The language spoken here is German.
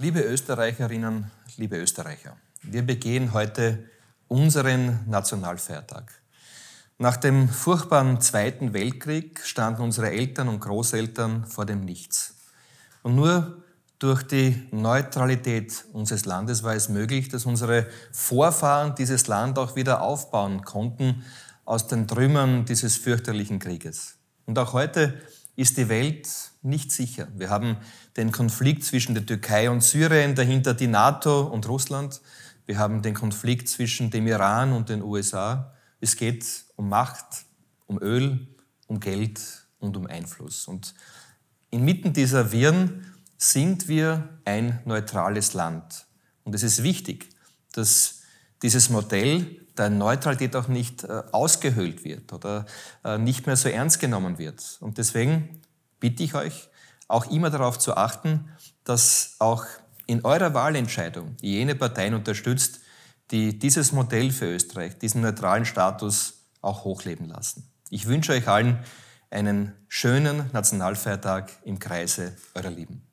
Liebe Österreicherinnen, liebe Österreicher, wir begehen heute unseren Nationalfeiertag. Nach dem furchtbaren Zweiten Weltkrieg standen unsere Eltern und Großeltern vor dem Nichts. Und nur durch die Neutralität unseres Landes war es möglich, dass unsere Vorfahren dieses Land auch wieder aufbauen konnten aus den Trümmern dieses fürchterlichen Krieges. Und auch heute ist die Welt nicht sicher. Wir haben den Konflikt zwischen der Türkei und Syrien, dahinter die NATO und Russland. Wir haben den Konflikt zwischen dem Iran und den USA. Es geht um Macht, um Öl, um Geld und um Einfluss. Und inmitten dieser Viren sind wir ein neutrales Land. Und es ist wichtig, dass dieses Modell der Neutralität auch nicht äh, ausgehöhlt wird oder äh, nicht mehr so ernst genommen wird. Und deswegen bitte ich euch, auch immer darauf zu achten, dass auch in eurer Wahlentscheidung jene Parteien unterstützt, die dieses Modell für Österreich, diesen neutralen Status auch hochleben lassen. Ich wünsche euch allen einen schönen Nationalfeiertag im Kreise eurer Lieben.